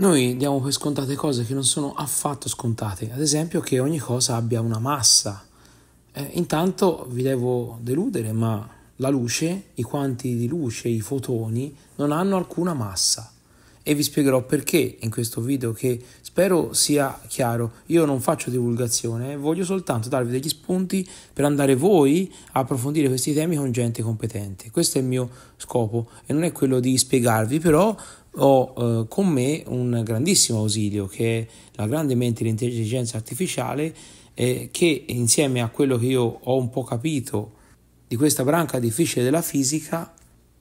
Noi diamo per scontate cose che non sono affatto scontate, ad esempio che ogni cosa abbia una massa. Eh, intanto vi devo deludere, ma la luce, i quanti di luce, i fotoni, non hanno alcuna massa. E vi spiegherò perché in questo video che spero sia chiaro. Io non faccio divulgazione, eh. voglio soltanto darvi degli spunti per andare voi a approfondire questi temi con gente competente. Questo è il mio scopo e non è quello di spiegarvi, però ho eh, con me un grandissimo ausilio che è la grande mente dell'intelligenza artificiale eh, che insieme a quello che io ho un po' capito di questa branca difficile della fisica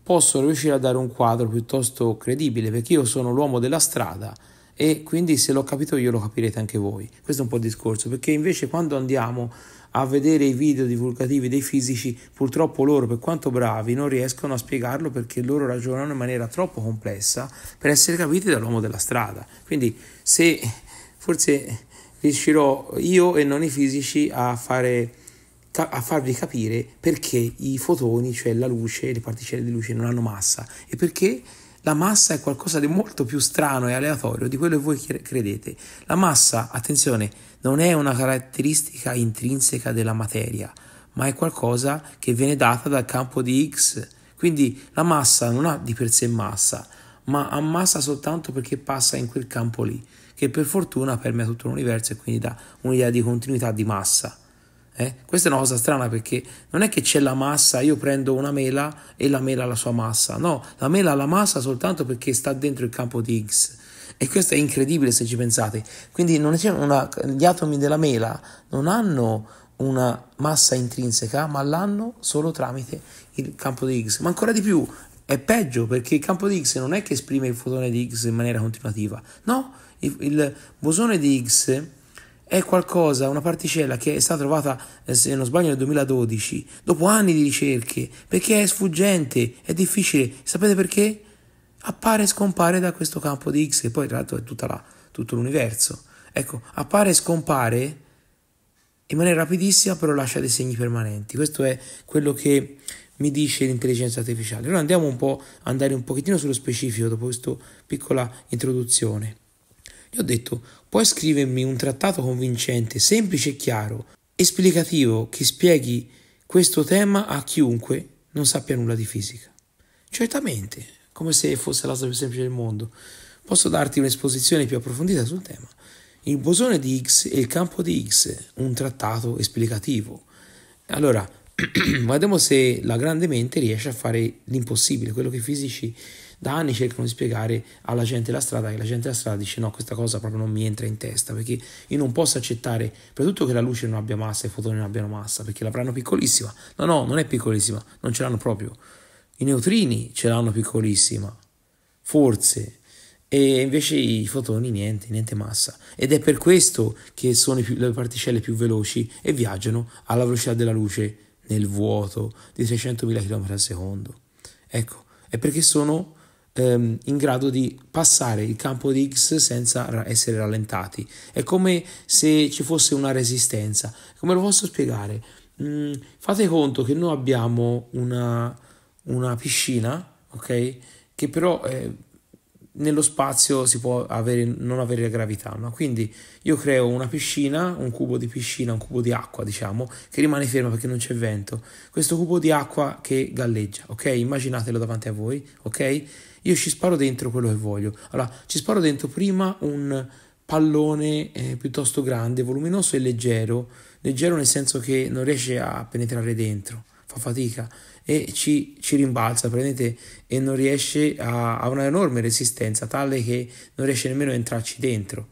posso riuscire a dare un quadro piuttosto credibile perché io sono l'uomo della strada e quindi se l'ho capito io lo capirete anche voi. Questo è un po' il discorso, perché invece quando andiamo a vedere i video divulgativi dei fisici, purtroppo loro, per quanto bravi, non riescono a spiegarlo perché loro ragionano in maniera troppo complessa per essere capiti dall'uomo della strada. Quindi se forse riuscirò io e non i fisici a fare a farvi capire perché i fotoni, cioè la luce, le particelle di luce non hanno massa e perché la massa è qualcosa di molto più strano e aleatorio di quello che voi credete. La massa, attenzione, non è una caratteristica intrinseca della materia, ma è qualcosa che viene data dal campo di X. Quindi la massa non ha di per sé massa, ma ha massa soltanto perché passa in quel campo lì, che per fortuna permea tutto l'universo e quindi dà un'idea di continuità di massa. Eh? Questa è una cosa strana perché non è che c'è la massa, io prendo una mela e la mela ha la sua massa, no, la mela ha la massa soltanto perché sta dentro il campo di Higgs. E questo è incredibile se ci pensate. Quindi una, gli atomi della mela non hanno una massa intrinseca, ma l'hanno solo tramite il campo di Higgs. Ma ancora di più, è peggio perché il campo di Higgs non è che esprime il fotone di Higgs in maniera continuativa, no, il, il bosone di Higgs è qualcosa, una particella che è stata trovata, eh, se non sbaglio, nel 2012, dopo anni di ricerche, perché è sfuggente, è difficile. Sapete perché? Appare e scompare da questo campo di X, che poi tra l'altro è tutta là, tutto l'universo. Ecco, appare e scompare in maniera rapidissima, però lascia dei segni permanenti. Questo è quello che mi dice l'intelligenza artificiale. Allora andiamo un po' andare un pochettino sullo specifico dopo questa piccola introduzione. Gli ho detto, puoi scrivermi un trattato convincente, semplice e chiaro, esplicativo, che spieghi questo tema a chiunque non sappia nulla di fisica. Certamente, come se fosse la cosa più semplice del mondo, posso darti un'esposizione più approfondita sul tema. Il bosone di X e il campo di X, un trattato esplicativo. Allora, vediamo se la grande mente riesce a fare l'impossibile, quello che i fisici da anni cercano di spiegare alla gente la strada e la gente la strada dice no, questa cosa proprio non mi entra in testa perché io non posso accettare, tutto che la luce non abbia massa e i fotoni non abbiano massa perché l'avranno piccolissima. No, no, non è piccolissima, non ce l'hanno proprio. I neutrini ce l'hanno piccolissima, forse, e invece i fotoni niente, niente massa. Ed è per questo che sono più, le particelle più veloci e viaggiano alla velocità della luce nel vuoto di 300.000 km al secondo. Ecco, è perché sono ehm, in grado di passare il campo di X senza essere rallentati. È come se ci fosse una resistenza. Come lo posso spiegare? Mm, fate conto che noi abbiamo una, una piscina, ok? Che però eh, nello spazio si può avere, non avere la gravità. No? Quindi io creo una piscina, un cubo di piscina, un cubo di acqua, diciamo, che rimane fermo perché non c'è vento. Questo cubo di acqua che galleggia, ok? Immaginatelo davanti a voi, ok? Io ci sparo dentro quello che voglio. Allora, ci sparo dentro prima un pallone eh, piuttosto grande, voluminoso e leggero, leggero nel senso che non riesce a penetrare dentro fa fatica e ci, ci rimbalza prendete, e non riesce a, a una enorme resistenza tale che non riesce nemmeno a entrarci dentro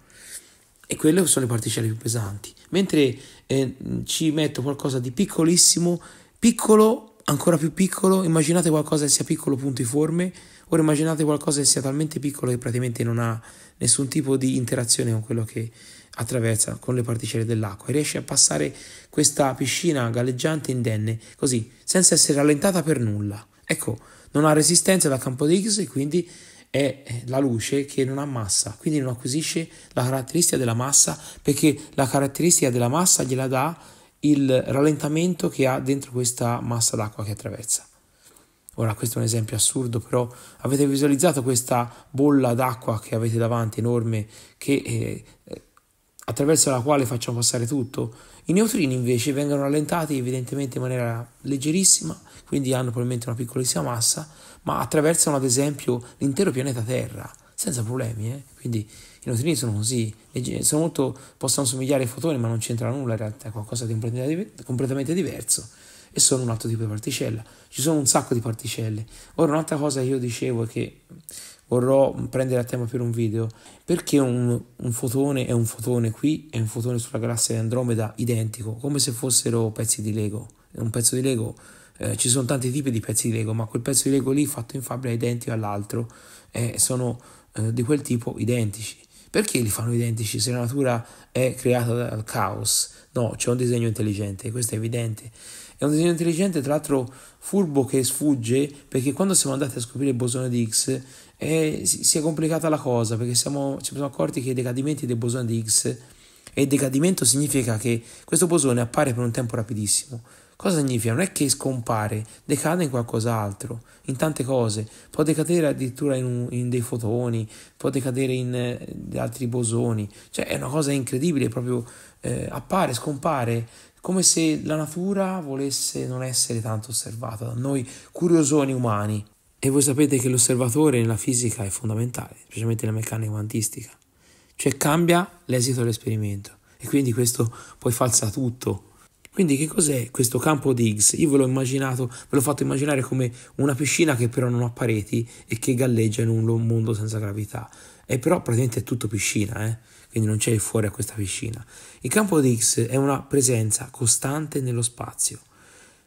e quelle sono le particelle più pesanti mentre eh, ci metto qualcosa di piccolissimo piccolo ancora più piccolo immaginate qualcosa che sia piccolo puntiforme ora immaginate qualcosa che sia talmente piccolo che praticamente non ha nessun tipo di interazione con quello che attraversa con le particelle dell'acqua e riesce a passare questa piscina galleggiante indenne, così, senza essere rallentata per nulla. Ecco, non ha resistenza da campo di X e quindi è eh, la luce che non ha massa, quindi non acquisisce la caratteristica della massa perché la caratteristica della massa gliela dà il rallentamento che ha dentro questa massa d'acqua che attraversa. Ora, questo è un esempio assurdo, però avete visualizzato questa bolla d'acqua che avete davanti enorme che eh, attraverso la quale facciamo passare tutto. I neutrini invece vengono rallentati evidentemente in maniera leggerissima, quindi hanno probabilmente una piccolissima massa, ma attraversano ad esempio l'intero pianeta Terra senza problemi. Eh? Quindi i neutrini sono così, sono molto, possono somigliare ai fotoni, ma non c'entra nulla in realtà, è qualcosa di completamente diverso e sono un altro tipo di particella. Ci sono un sacco di particelle. Ora, un'altra cosa che io dicevo è che vorrò prendere a tema per un video perché un, un, fotone è un fotone qui e un fotone sulla galassia di Andromeda identico, come se fossero pezzi di Lego. Un pezzo di Lego, eh, ci sono tanti tipi di pezzi di Lego, ma quel pezzo di Lego lì fatto in fabbrica è identico all'altro e eh, sono eh, di quel tipo identici. Perché li fanno identici se la natura è creata dal caos? No, c'è un disegno intelligente, questo è evidente. È un disegno intelligente, tra l'altro, furbo che sfugge perché quando siamo andati a scoprire il bosone di X eh, si è complicata la cosa perché siamo, ci siamo accorti che i decadimenti del bosone di Higgs e il decadimento significa che questo bosone appare per un tempo rapidissimo. Cosa significa? Non è che scompare, decade in qualcos'altro, in tante cose. Può decadere addirittura in, un, in dei fotoni, può decadere in eh, altri bosoni. Cioè è una cosa incredibile, proprio eh, appare, scompare, come se la natura volesse non essere tanto osservata da noi curiosoni umani. E voi sapete che l'osservatore nella fisica è fondamentale, specialmente nella meccanica quantistica. Cioè cambia l'esito dell'esperimento e quindi questo poi falsa tutto. Quindi che cos'è questo campo di Higgs? Io ve l'ho immaginato, ve l'ho fatto immaginare come una piscina che però non ha pareti e che galleggia in un mondo senza gravità. E però praticamente è tutto piscina, eh? quindi non c'è il fuori a questa piscina. Il campo di Higgs è una presenza costante nello spazio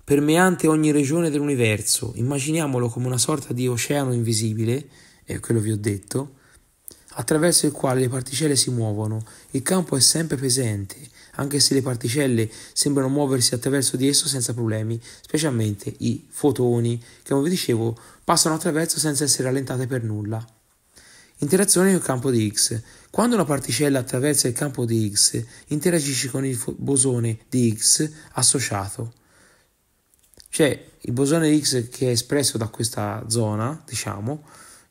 permeante ogni regione dell'universo. Immaginiamolo come una sorta di oceano invisibile, è quello che vi ho detto, attraverso il quale le particelle si muovono. Il campo è sempre presente, anche se le particelle sembrano muoversi attraverso di esso senza problemi, specialmente i fotoni, che come vi dicevo passano attraverso senza essere rallentate per nulla. Interazione col campo di Higgs. Quando una particella attraversa il campo di Higgs, interagisce con il bosone di Higgs associato cioè il bosone X che è espresso da questa zona, diciamo,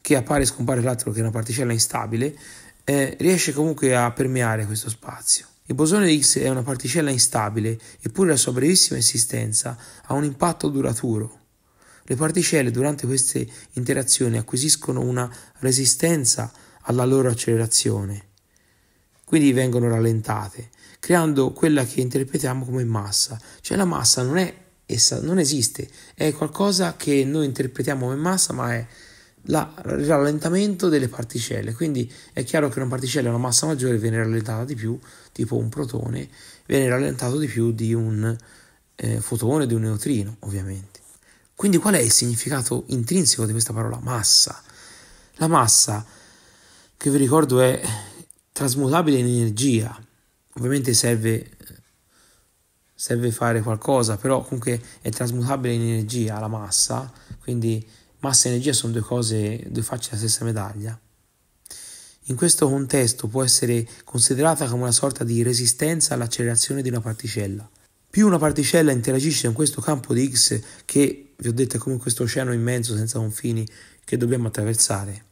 che appare e scompare l'altro che è una particella instabile, eh, riesce comunque a permeare questo spazio. Il bosone X è una particella instabile, eppure la sua brevissima esistenza ha un impatto duraturo. Le particelle durante queste interazioni acquisiscono una resistenza alla loro accelerazione, quindi vengono rallentate, creando quella che interpretiamo come massa, cioè la massa non è essa non esiste, è qualcosa che noi interpretiamo come massa, ma è la, il rallentamento delle particelle. Quindi è chiaro che una particella ha una massa maggiore viene rallentata di più, tipo un protone, viene rallentato di più di un eh, fotone, di un neutrino, ovviamente. Quindi qual è il significato intrinseco di questa parola massa? La massa, che vi ricordo è trasmutabile in energia, ovviamente serve serve fare qualcosa, però comunque è trasmutabile in energia la massa, quindi massa e energia sono due cose, due facce della stessa medaglia. In questo contesto può essere considerata come una sorta di resistenza all'accelerazione di una particella. Più una particella interagisce con in questo campo di X, che vi ho detto è come questo oceano immenso senza confini che dobbiamo attraversare,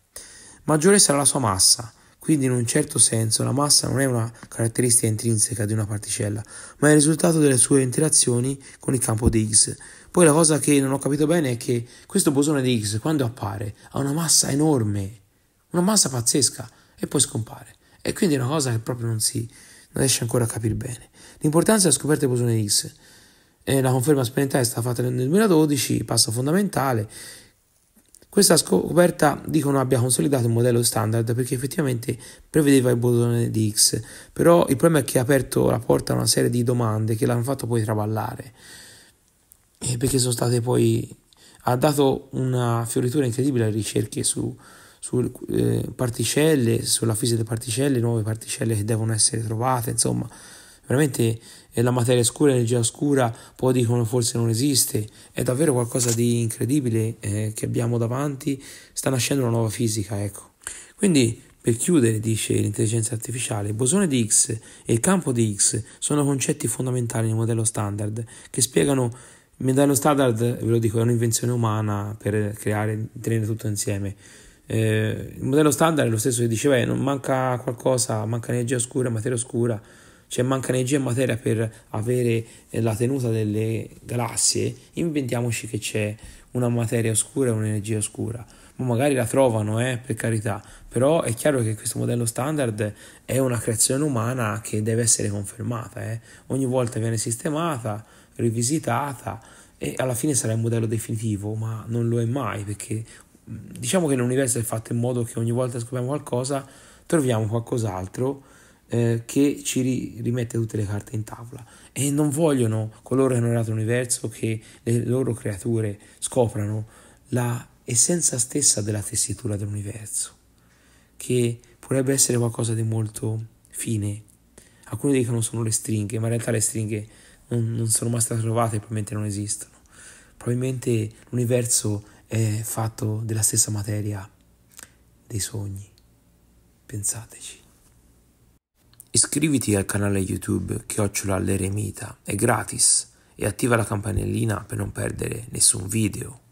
maggiore sarà la sua massa, quindi in un certo senso la massa non è una caratteristica intrinseca di una particella, ma è il risultato delle sue interazioni con il campo di Higgs. Poi la cosa che non ho capito bene è che questo bosone di Higgs quando appare ha una massa enorme, una massa pazzesca, e poi scompare. E quindi è una cosa che proprio non si non riesce ancora a capire bene. L'importanza della scoperta del bosone di Higgs. Eh, la conferma sperimentale è stata fatta nel 2012, passo fondamentale, questa scoperta dicono abbia consolidato il modello standard perché effettivamente prevedeva il bottone di X, però il problema è che ha aperto la porta a una serie di domande che l'hanno fatto poi traballare, e perché sono state poi... ha dato una fioritura incredibile alle ricerche su, su eh, particelle, sulla fisica delle particelle, nuove particelle che devono essere trovate, insomma veramente la materia scura, l'energia oscura, poi dicono forse non esiste, è davvero qualcosa di incredibile eh, che abbiamo davanti, sta nascendo una nuova fisica, ecco. Quindi per chiudere, dice l'intelligenza artificiale, il bosone di X e il campo di X sono concetti fondamentali nel modello standard che spiegano il modello standard, ve lo dico, è un'invenzione umana per creare, tenere tutto insieme. Eh, il modello standard è lo stesso che diceva, eh, non manca qualcosa, manca energia oscura, materia oscura, cioè manca energia e materia per avere eh, la tenuta delle galassie, inventiamoci che c'è una materia oscura e un'energia oscura. Ma magari la trovano, eh, per carità, però è chiaro che questo modello standard è una creazione umana che deve essere confermata, eh. ogni volta viene sistemata, rivisitata e alla fine sarà il modello definitivo, ma non lo è mai perché mm, diciamo che l'universo è fatto in modo che ogni volta scopriamo qualcosa troviamo qualcos'altro eh, che ci rimette tutte le carte in tavola e non vogliono coloro che hanno creato l'universo che le loro creature scoprano la essenza stessa della tessitura dell'universo, che potrebbe essere qualcosa di molto fine. Alcuni dicono sono le stringhe, ma in realtà le stringhe non, non sono mai state trovate, probabilmente non esistono. Probabilmente l'universo è fatto della stessa materia dei sogni. Pensateci. Iscriviti al canale YouTube Chiocciola l'Eremita, è gratis e attiva la campanellina per non perdere nessun video.